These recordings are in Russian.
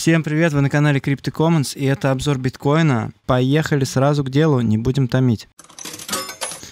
Всем привет, вы на канале Crypto Commons, и это обзор биткоина. Поехали сразу к делу, не будем томить.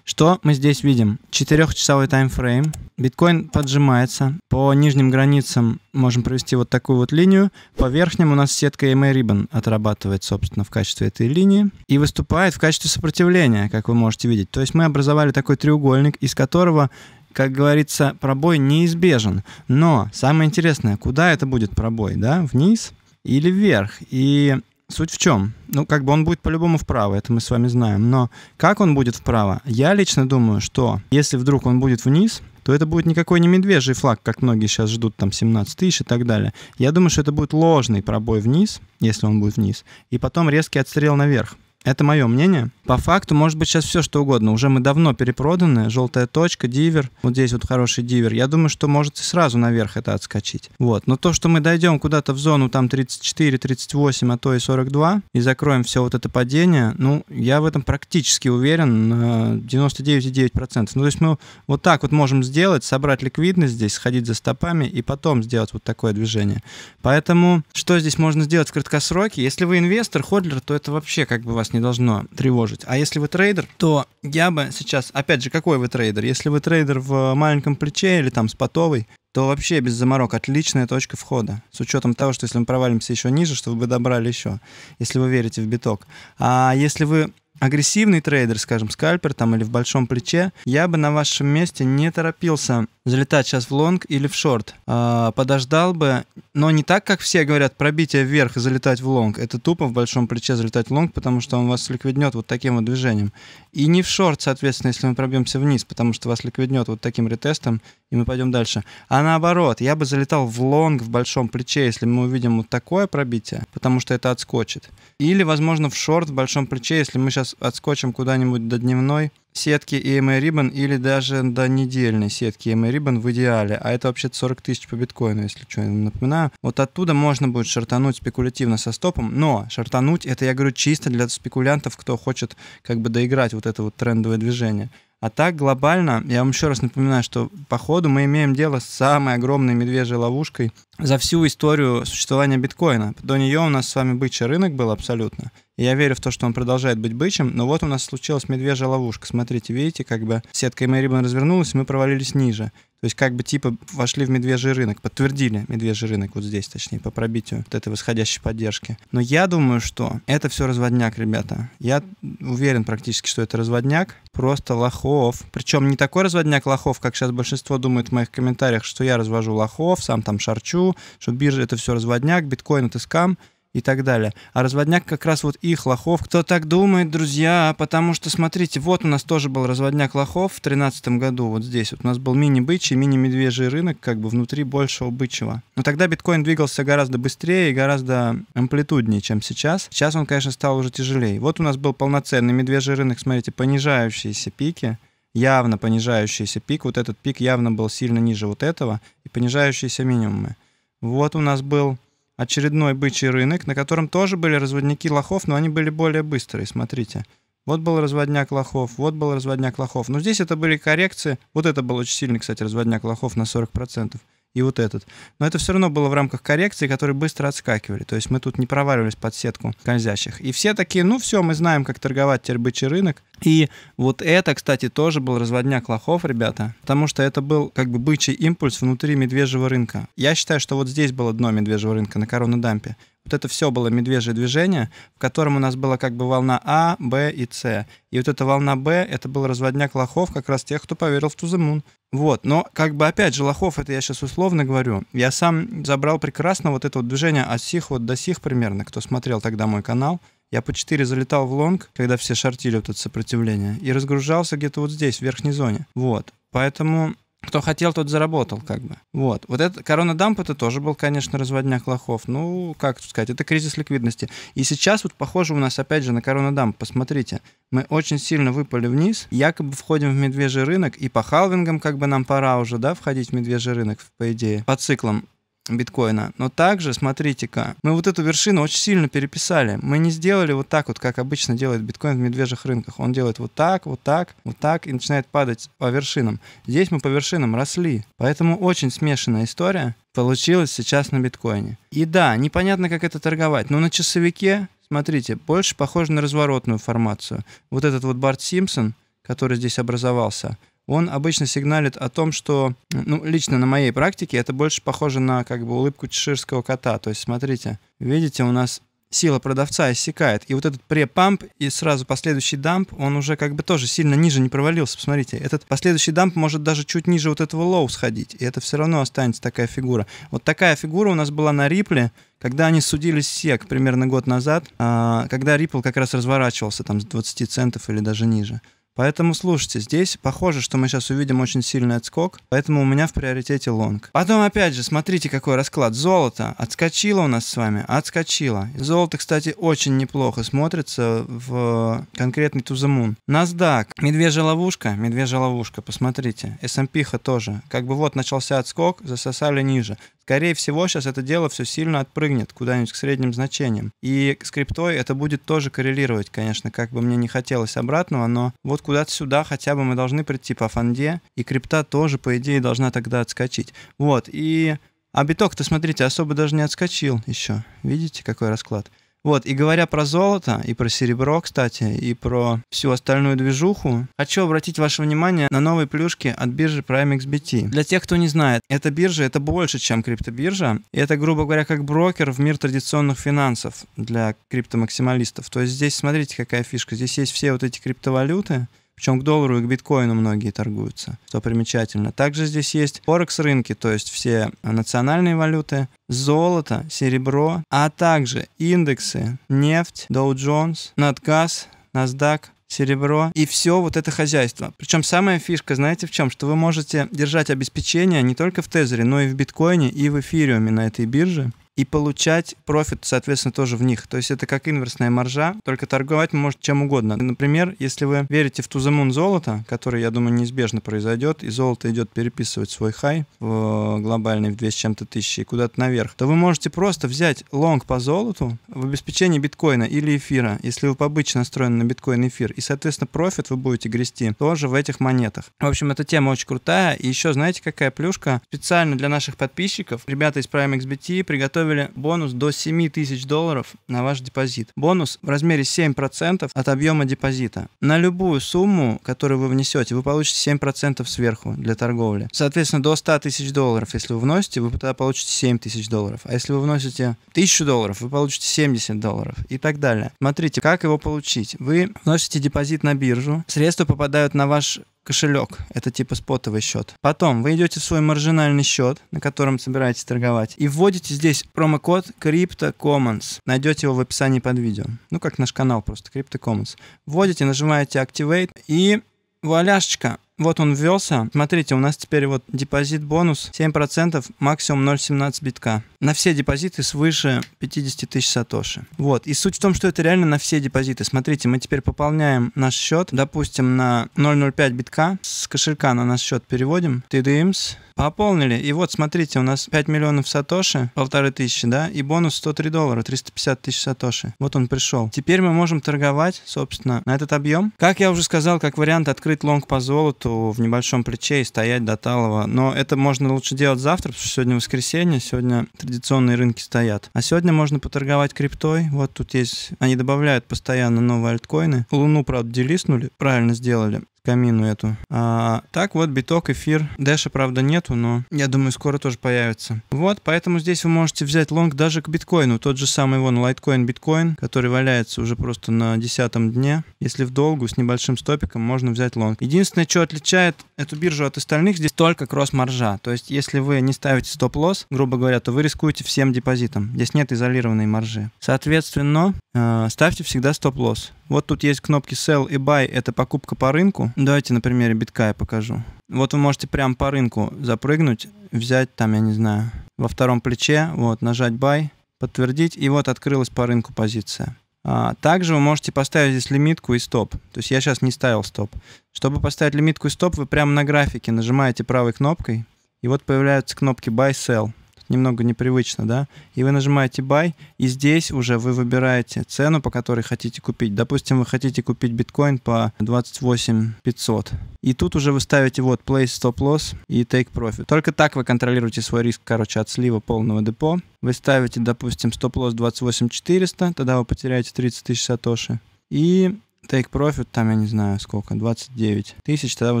Что мы здесь видим? Четырехчасовой таймфрейм. Биткоин поджимается. По нижним границам можем провести вот такую вот линию. По верхним у нас сетка EMA Ribbon отрабатывает, собственно, в качестве этой линии. И выступает в качестве сопротивления, как вы можете видеть. То есть мы образовали такой треугольник, из которого как говорится, пробой неизбежен. Но самое интересное, куда это будет пробой, да? Вниз или вверх. И суть в чем? Ну, как бы он будет по-любому вправо, это мы с вами знаем. Но как он будет вправо? Я лично думаю, что если вдруг он будет вниз, то это будет никакой не медвежий флаг, как многие сейчас ждут, там 17 тысяч и так далее. Я думаю, что это будет ложный пробой вниз, если он будет вниз, и потом резкий отстрел наверх. Это мое мнение. По факту, может быть, сейчас все что угодно. Уже мы давно перепроданы. Желтая точка, дивер. Вот здесь вот хороший дивер. Я думаю, что может и сразу наверх это отскочить. Вот. Но то, что мы дойдем куда-то в зону там 34, 38, а то и 42 и закроем все вот это падение, ну, я в этом практически уверен на 99,9%. Ну, то есть мы вот так вот можем сделать, собрать ликвидность здесь, сходить за стопами и потом сделать вот такое движение. Поэтому что здесь можно сделать в краткосроке? Если вы инвестор, ходлер, то это вообще как бы вас не должно тревожить. А если вы трейдер, то я бы сейчас, опять же, какой вы трейдер? Если вы трейдер в маленьком плече или там спотовый, то вообще без заморок отличная точка входа. С учетом того, что если мы провалимся еще ниже, чтобы вы добрали еще, если вы верите в биток. А если вы агрессивный трейдер, скажем, скальпер там или в большом плече, я бы на вашем месте не торопился залетать сейчас в лонг или в шорт. А, подождал бы но не так, как все говорят, пробитие вверх и залетать в лонг. Это тупо в большом плече залетать в лонг, потому что он вас ликвиднет вот таким вот движением. И не в шорт, соответственно, если мы пробьемся вниз, потому что вас ликвиднет вот таким ретестом и мы пойдем дальше. А наоборот, я бы залетал в лонг в большом плече, если мы увидим вот такое пробитие, потому что это отскочит. Или, возможно, в шорт в большом плече, если мы сейчас отскочим куда-нибудь до дневной сетки EMA Ribbon или даже до недельной сетки EMA Ribbon в идеале. А это вообще 40 тысяч по биткоину, если что, я напоминаю. Вот оттуда можно будет шартануть спекулятивно со стопом, но шартануть это, я говорю, чисто для спекулянтов, кто хочет как бы доиграть вот это вот трендовое движение. А так глобально, я вам еще раз напоминаю, что по ходу мы имеем дело с самой огромной медвежьей ловушкой за всю историю существования биткоина. До нее у нас с вами бычий рынок был абсолютно я верю в то, что он продолжает быть бычем. Но вот у нас случилась медвежья ловушка. Смотрите, видите, как бы сетка Мэри Эмэйрибан развернулась, и мы провалились ниже. То есть как бы типа вошли в медвежий рынок, подтвердили медвежий рынок вот здесь, точнее, по пробитию вот этой восходящей поддержки. Но я думаю, что это все разводняк, ребята. Я уверен практически, что это разводняк. Просто лохов. Причем не такой разводняк лохов, как сейчас большинство думает в моих комментариях, что я развожу лохов, сам там шарчу, что биржа это все разводняк, биткоин это скам и так далее. А разводняк как раз вот их лохов. Кто так думает, друзья, потому что, смотрите, вот у нас тоже был разводняк лохов в 2013 году, вот здесь. Вот у нас был мини-бычий, мини-медвежий рынок, как бы внутри большего бычьего. Но тогда биткоин двигался гораздо быстрее и гораздо амплитуднее, чем сейчас. Сейчас он, конечно, стал уже тяжелее. Вот у нас был полноценный медвежий рынок, смотрите, понижающиеся пики явно понижающийся пик. Вот этот пик явно был сильно ниже вот этого. И понижающиеся минимумы. Вот у нас был очередной бычий рынок, на котором тоже были разводники лохов, но они были более быстрые, смотрите. Вот был разводняк лохов, вот был разводняк лохов. Но здесь это были коррекции. Вот это был очень сильный, кстати, разводняк лохов на 40% и вот этот. Но это все равно было в рамках коррекции, которые быстро отскакивали. То есть мы тут не проваливались под сетку скользящих. И все такие, ну все, мы знаем, как торговать теперь бычий рынок. И вот это, кстати, тоже был разводняк лохов, ребята, потому что это был как бы бычий импульс внутри медвежьего рынка. Я считаю, что вот здесь было дно медвежьего рынка на коронадампе. Вот это все было медвежье движение, в котором у нас была как бы волна А, Б и С. И вот эта волна Б, это был разводняк лохов, как раз тех, кто поверил в Тузамун. Вот, но как бы опять же, лохов, это я сейчас условно говорю. Я сам забрал прекрасно вот это вот движение от сих вот до сих примерно, кто смотрел тогда мой канал. Я по 4 залетал в лонг, когда все шортили вот это сопротивление, и разгружался где-то вот здесь, в верхней зоне. Вот. Поэтому кто хотел, тот заработал, как бы. Вот. Вот это, корона дамп, это тоже был, конечно, разводняк лохов. Ну, как тут сказать, это кризис ликвидности. И сейчас вот похоже у нас, опять же, на корона дамп. Посмотрите, мы очень сильно выпали вниз, якобы входим в медвежий рынок, и по халвингам как бы нам пора уже, да, входить в медвежий рынок, по идее, по циклам биткоина. Но также, смотрите-ка, мы вот эту вершину очень сильно переписали. Мы не сделали вот так вот, как обычно делает биткоин в медвежьих рынках. Он делает вот так, вот так, вот так и начинает падать по вершинам. Здесь мы по вершинам росли. Поэтому очень смешанная история получилась сейчас на биткоине. И да, непонятно, как это торговать, но на часовике, смотрите, больше похоже на разворотную формацию. Вот этот вот Барт Симпсон, который здесь образовался – он обычно сигналит о том, что, ну, лично на моей практике это больше похоже на как бы улыбку чеширского кота. То есть, смотрите, видите, у нас сила продавца иссякает. И вот этот препамп и сразу последующий дамп, он уже как бы тоже сильно ниже не провалился. Посмотрите, этот последующий дамп может даже чуть ниже вот этого лоу сходить. И это все равно останется такая фигура. Вот такая фигура у нас была на Рипле, когда они судили сек примерно год назад, а, когда Ripple как раз разворачивался там с 20 центов или даже ниже. Поэтому слушайте, здесь похоже, что мы сейчас увидим очень сильный отскок, поэтому у меня в приоритете лонг. Потом опять же, смотрите какой расклад. Золото отскочило у нас с вами, отскочило. Золото, кстати, очень неплохо смотрится в конкретный тузамун. NASDAQ, медвежья ловушка, медвежья ловушка, посмотрите. S&P тоже. Как бы вот начался отскок, засосали ниже. Скорее всего, сейчас это дело все сильно отпрыгнет куда-нибудь к средним значениям. И с криптой это будет тоже коррелировать, конечно, как бы мне не хотелось обратного, но вот куда-то сюда хотя бы мы должны прийти по фонде, и крипта тоже, по идее, должна тогда отскочить. Вот, и... А биток-то, смотрите, особо даже не отскочил еще. Видите, какой расклад? Вот, и говоря про золото, и про серебро, кстати, и про всю остальную движуху, хочу обратить ваше внимание на новые плюшки от биржи PrimeXBT. Для тех, кто не знает, эта биржа — это больше, чем криптобиржа. И это, грубо говоря, как брокер в мир традиционных финансов для криптомаксималистов. То есть здесь, смотрите, какая фишка. Здесь есть все вот эти криптовалюты, причем к доллару и к биткоину многие торгуются, что примечательно. Также здесь есть форекс-рынки, то есть все национальные валюты, золото, серебро, а также индексы, нефть, Dow Jones, Natgas, NASDAQ, серебро и все вот это хозяйство. Причем самая фишка, знаете в чем? Что вы можете держать обеспечение не только в Тезере, но и в биткоине и в эфириуме на этой бирже и получать профит, соответственно, тоже в них. То есть это как инверсная маржа, только торговать может чем угодно. Например, если вы верите в тузамун золото, которое, я думаю, неизбежно произойдет, и золото идет переписывать свой хай в э, глобальный в 200 чем-то тысячи и куда-то наверх, то вы можете просто взять лонг по золоту в обеспечении биткоина или эфира, если вы обычно настроены на биткоин и эфир, и, соответственно, профит вы будете грести тоже в этих монетах. В общем, эта тема очень крутая. И еще, знаете, какая плюшка? Специально для наших подписчиков ребята из Prime XBT приготовили подготовили бонус до 7 тысяч долларов на ваш депозит. Бонус в размере 7% от объема депозита. На любую сумму, которую вы внесете, вы получите 7% сверху для торговли. Соответственно, до 100 тысяч долларов, если вы вносите, вы тогда получите 7 тысяч долларов. А если вы вносите 1000 долларов, вы получите 70 долларов и так далее. Смотрите, как его получить. Вы вносите депозит на биржу, средства попадают на ваш кошелек. Это типа спотовый счет. Потом вы идете в свой маржинальный счет, на котором собираетесь торговать, и вводите здесь промокод CryptoCommons. Найдете его в описании под видео. Ну, как наш канал просто, CryptoCommons. Вводите, нажимаете Activate и вуаляшечка, вот он ввелся. Смотрите, у нас теперь вот депозит бонус 7%, максимум 0,17 битка. На все депозиты свыше 50 тысяч сатоши. Вот. И суть в том, что это реально на все депозиты. Смотрите, мы теперь пополняем наш счет, допустим, на 0,05 битка. С кошелька на наш счет переводим. TDMs, Пополнили. И вот, смотрите, у нас 5 миллионов сатоши, полторы тысячи, да, и бонус 103 доллара, 350 тысяч сатоши. Вот он пришел. Теперь мы можем торговать, собственно, на этот объем. Как я уже сказал, как вариант открыть лонг по золоту, работу в небольшом плече и стоять до Талова. Но это можно лучше делать завтра, потому что сегодня воскресенье, сегодня традиционные рынки стоят. А сегодня можно поторговать криптой. Вот тут есть, они добавляют постоянно новые альткоины. Луну, правда, делиснули, правильно сделали камину эту. А, так вот, биток, эфир. Дэша, правда, нету, но я думаю, скоро тоже появится. Вот, поэтому здесь вы можете взять лонг даже к биткоину. Тот же самый вон лайткоин, биткоин, который валяется уже просто на десятом дне. Если в долгу, с небольшим стопиком, можно взять лонг. Единственное, что отличает эту биржу от остальных, здесь только кросс-маржа. То есть, если вы не ставите стоп-лосс, грубо говоря, то вы рискуете всем депозитом. Здесь нет изолированной маржи. Соответственно, э, ставьте всегда стоп-лосс. Вот тут есть кнопки sell и buy, это покупка по рынку. Давайте на примере битка я покажу. Вот вы можете прям по рынку запрыгнуть, взять там, я не знаю, во втором плече, вот, нажать buy, подтвердить, и вот открылась по рынку позиция. А, также вы можете поставить здесь лимитку и стоп. То есть я сейчас не ставил стоп. Чтобы поставить лимитку и стоп, вы прямо на графике нажимаете правой кнопкой, и вот появляются кнопки buy, sell немного непривычно, да, и вы нажимаете buy, и здесь уже вы выбираете цену, по которой хотите купить. Допустим, вы хотите купить биткоин по 28 500. И тут уже вы ставите вот place stop loss и take profit. Только так вы контролируете свой риск, короче, от слива полного депо. Вы ставите, допустим, stop loss 28 400, тогда вы потеряете 30 тысяч сатоши. И take profit, там, я не знаю, сколько, 29 тысяч, тогда вы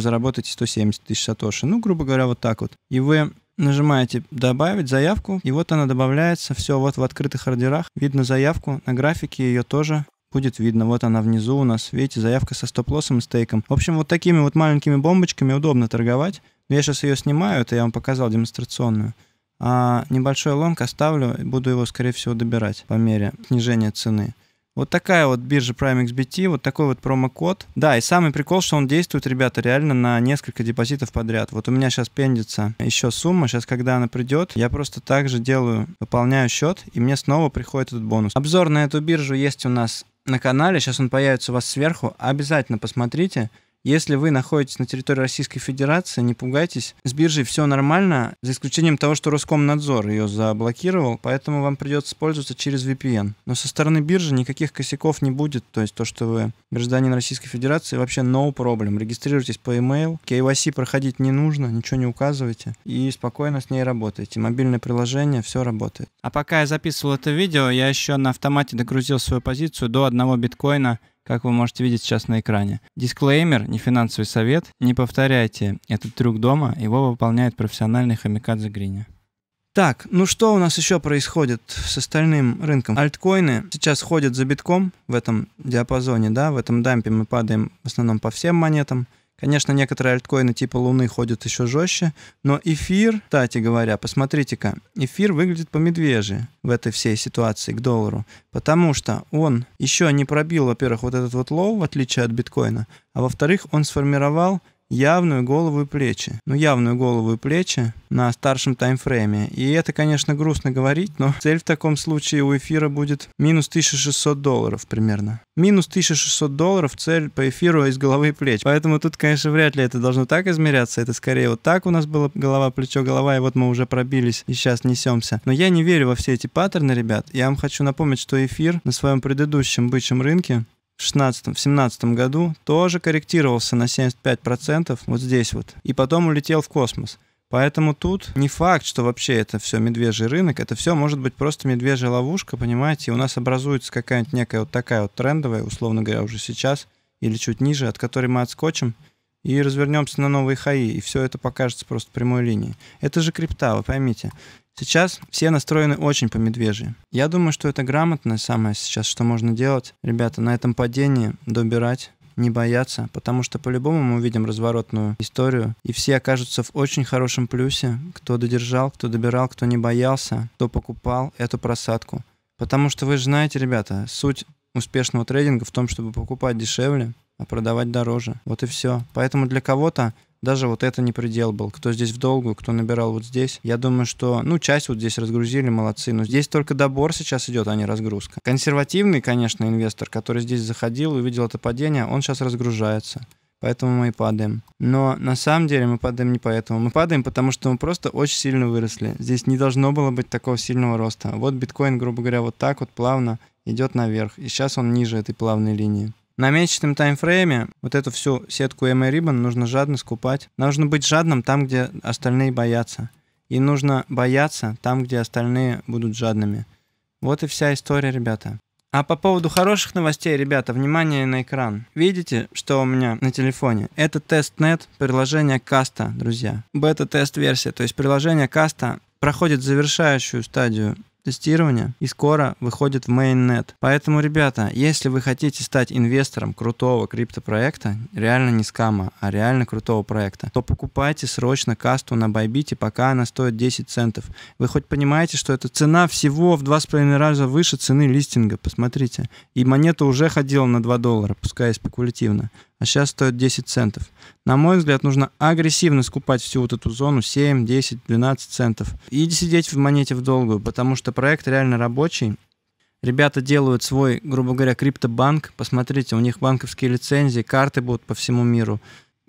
заработаете 170 тысяч сатоши. Ну, грубо говоря, вот так вот. И вы нажимаете «Добавить заявку», и вот она добавляется. Все, вот в открытых ордерах видно заявку, на графике ее тоже будет видно. Вот она внизу у нас, видите, заявка со стоп-лоссом и стейком. В общем, вот такими вот маленькими бомбочками удобно торговать. Я сейчас ее снимаю, это я вам показал демонстрационную. А небольшой лонг оставлю, буду его, скорее всего, добирать по мере снижения цены. Вот такая вот биржа Prime XBT, вот такой вот промокод. Да, и самый прикол, что он действует, ребята, реально на несколько депозитов подряд. Вот у меня сейчас пендится еще сумма, сейчас когда она придет, я просто также делаю, выполняю счет, и мне снова приходит этот бонус. Обзор на эту биржу есть у нас на канале, сейчас он появится у вас сверху, обязательно посмотрите. Если вы находитесь на территории Российской Федерации, не пугайтесь. С биржей все нормально, за исключением того, что Роскомнадзор ее заблокировал, поэтому вам придется пользоваться через VPN. Но со стороны биржи никаких косяков не будет, то есть то, что вы гражданин Российской Федерации, вообще no problem. Регистрируйтесь по email, KYC проходить не нужно, ничего не указывайте, и спокойно с ней работаете. Мобильное приложение, все работает. А пока я записывал это видео, я еще на автомате догрузил свою позицию до одного биткоина – как вы можете видеть сейчас на экране. Дисклеймер, не финансовый совет, не повторяйте этот трюк дома, его выполняет профессиональный хомикадзе Гриня. Так, ну что у нас еще происходит с остальным рынком? Альткоины сейчас ходят за битком в этом диапазоне, да, в этом дампе мы падаем в основном по всем монетам. Конечно, некоторые альткоины типа Луны ходят еще жестче, но эфир, кстати говоря, посмотрите-ка, эфир выглядит по медвежьи в этой всей ситуации к доллару, потому что он еще не пробил, во-первых, вот этот вот лоу, в отличие от биткоина, а во-вторых, он сформировал явную голову и плечи. Ну, явную голову и плечи на старшем таймфрейме. И это, конечно, грустно говорить, но цель в таком случае у эфира будет минус 1600 долларов примерно. Минус 1600 долларов цель по эфиру из головы и плеч. Поэтому тут, конечно, вряд ли это должно так измеряться. Это скорее вот так у нас было голова, плечо, голова, и вот мы уже пробились и сейчас несемся. Но я не верю во все эти паттерны, ребят. Я вам хочу напомнить, что эфир на своем предыдущем бычьем рынке в 2016-2017 году тоже корректировался на 75% вот здесь вот, и потом улетел в космос. Поэтому тут не факт, что вообще это все медвежий рынок, это все может быть просто медвежья ловушка, понимаете, и у нас образуется какая-нибудь некая вот такая вот трендовая, условно говоря, уже сейчас, или чуть ниже, от которой мы отскочим, и развернемся на новые хаи, и все это покажется просто прямой линией. Это же крипта, вы поймите. Сейчас все настроены очень по медвежьи. Я думаю, что это грамотное самое сейчас, что можно делать. Ребята, на этом падении добирать не бояться, потому что по-любому мы увидим разворотную историю, и все окажутся в очень хорошем плюсе, кто додержал, кто добирал, кто не боялся, кто покупал эту просадку. Потому что вы же знаете, ребята, суть успешного трейдинга в том, чтобы покупать дешевле, а продавать дороже. Вот и все. Поэтому для кого-то даже вот это не предел был. Кто здесь в долгу, кто набирал вот здесь. Я думаю, что, ну, часть вот здесь разгрузили, молодцы. Но здесь только добор сейчас идет, а не разгрузка. Консервативный, конечно, инвестор, который здесь заходил, увидел это падение, он сейчас разгружается. Поэтому мы и падаем. Но на самом деле мы падаем не поэтому. Мы падаем, потому что мы просто очень сильно выросли. Здесь не должно было быть такого сильного роста. Вот биткоин, грубо говоря, вот так вот плавно идет наверх. И сейчас он ниже этой плавной линии. На месячном таймфрейме вот эту всю сетку MA Ribbon нужно жадно скупать. Нужно быть жадным там, где остальные боятся. И нужно бояться там, где остальные будут жадными. Вот и вся история, ребята. А по поводу хороших новостей, ребята, внимание на экран. Видите, что у меня на телефоне? Это тестнет приложение Каста, друзья. Бета-тест версия, то есть приложение Каста проходит завершающую стадию тестирования и скоро выходит в mainnet. Поэтому, ребята, если вы хотите стать инвестором крутого криптопроекта, реально не скама, а реально крутого проекта, то покупайте срочно касту на Байбите, пока она стоит 10 центов. Вы хоть понимаете, что эта цена всего в 2,5 раза выше цены листинга, посмотрите. И монета уже ходила на 2 доллара, пускай спекулятивно а сейчас стоит 10 центов. На мой взгляд, нужно агрессивно скупать всю вот эту зону 7, 10, 12 центов и сидеть в монете в долгую, потому что проект реально рабочий. Ребята делают свой, грубо говоря, криптобанк. Посмотрите, у них банковские лицензии, карты будут по всему миру.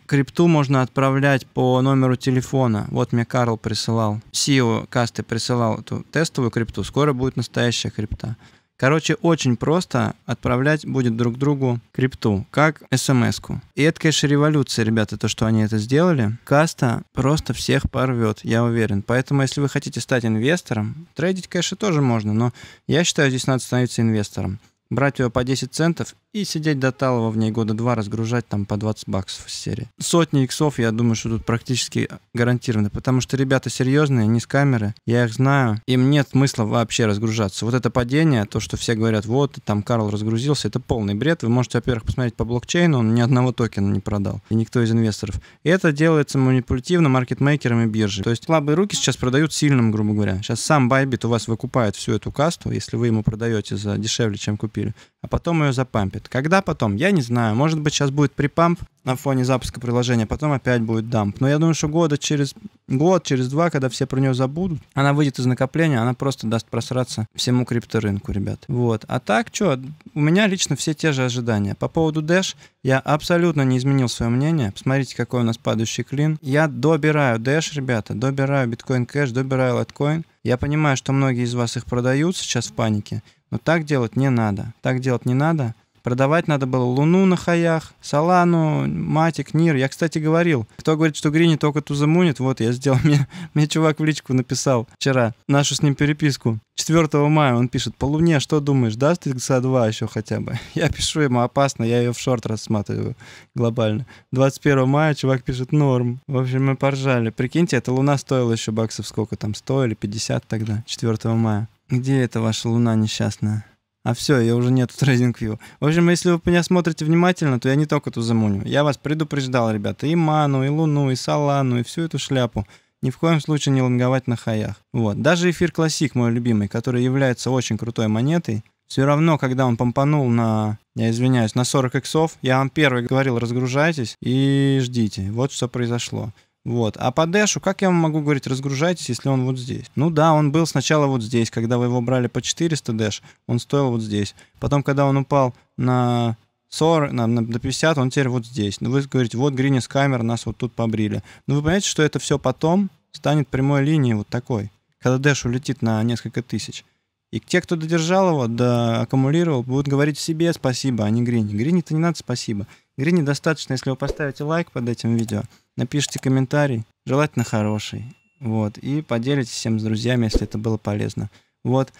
Крипту можно отправлять по номеру телефона. Вот мне Карл присылал. Сио Касты присылал эту тестовую крипту. Скоро будет настоящая крипта. Короче, очень просто отправлять будет друг другу крипту, как смс -ку. И это, конечно, революция, ребята, то, что они это сделали. Каста просто всех порвет, я уверен. Поэтому, если вы хотите стать инвестором, трейдить, конечно, тоже можно, но я считаю, здесь надо становиться инвестором брать ее по 10 центов и сидеть до талого в ней года два, разгружать там по 20 баксов в серии. Сотни иксов, я думаю, что тут практически гарантированы, потому что ребята серьезные, они с камеры, я их знаю, им нет смысла вообще разгружаться. Вот это падение, то, что все говорят, вот, там Карл разгрузился, это полный бред. Вы можете, во-первых, посмотреть по блокчейну, он ни одного токена не продал, и никто из инвесторов. И это делается манипулятивно маркетмейкерами биржи. То есть слабые руки сейчас продают сильным, грубо говоря. Сейчас сам Байбит у вас выкупает всю эту касту, если вы ему продаете за дешевле, чем купили а потом ее запампит. Когда потом? Я не знаю. Может быть, сейчас будет припамп на фоне запуска приложения, потом опять будет дамп. Но я думаю, что года через год, через два, когда все про нее забудут, она выйдет из накопления, она просто даст просраться всему крипторынку, ребят. Вот. А так, что, у меня лично все те же ожидания. По поводу Dash я абсолютно не изменил свое мнение. Посмотрите, какой у нас падающий клин. Я добираю Dash, ребята, добираю Bitcoin Cash, добираю Litecoin. Я понимаю, что многие из вас их продают сейчас в панике. Но так делать не надо. Так делать не надо. Продавать надо было Луну на хаях, Солану, Матик, Нир. Я, кстати, говорил, кто говорит, что Грини только тузамунит, вот я сделал. Мне, мне чувак в личку написал вчера нашу с ним переписку. 4 мая он пишет, по Луне что думаешь, даст ты ГСА 2 еще хотя бы? Я пишу ему, опасно, я ее в шорт рассматриваю глобально. 21 мая чувак пишет, норм. В общем, мы поржали. Прикиньте, эта Луна стоила еще баксов сколько там, 100 или 50 тогда, 4 мая. Где эта ваша луна несчастная? А все, я уже нет тут Raising View. В общем, если вы меня смотрите внимательно, то я не только эту замуню. Я вас предупреждал, ребята, и Ману, и Луну, и Салану, и всю эту шляпу. Ни в коем случае не лонговать на хаях. Вот. Даже эфир классик, мой любимый, который является очень крутой монетой, все равно, когда он помпанул на, я извиняюсь, на 40 иксов, я вам первый говорил, разгружайтесь и ждите. Вот что произошло. Вот. А по дэшу, как я вам могу говорить, разгружайтесь, если он вот здесь? Ну да, он был сначала вот здесь, когда вы его брали по 400 дэш, он стоил вот здесь. Потом, когда он упал на 40, на, на, до 50, он теперь вот здесь. Ну вы говорите, вот Гринис камер, нас вот тут побрили. Но ну, вы понимаете, что это все потом станет прямой линией вот такой, когда дэш улетит на несколько тысяч. И те, кто додержал его, да, аккумулировал, будут говорить себе спасибо, а не Грине. Грине-то не надо спасибо. Грине достаточно, если вы поставите лайк под этим видео – напишите комментарий, желательно хороший. Вот. И поделитесь всем с друзьями, если это было полезно. Вот.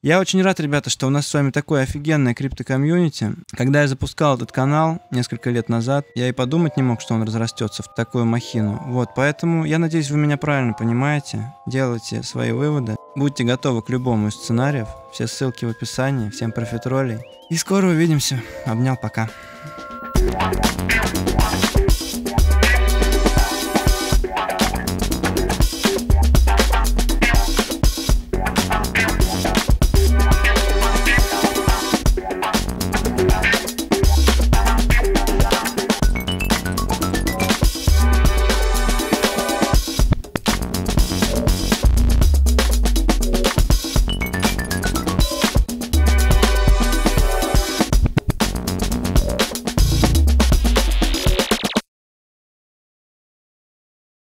Я очень рад, ребята, что у нас с вами такое офигенное крипто-комьюнити. Когда я запускал этот канал несколько лет назад, я и подумать не мог, что он разрастется в такую махину. Вот, поэтому я надеюсь, вы меня правильно понимаете, делайте свои выводы, будьте готовы к любому из сценариев. Все ссылки в описании. Всем профитролей. И скоро увидимся. Обнял, пока.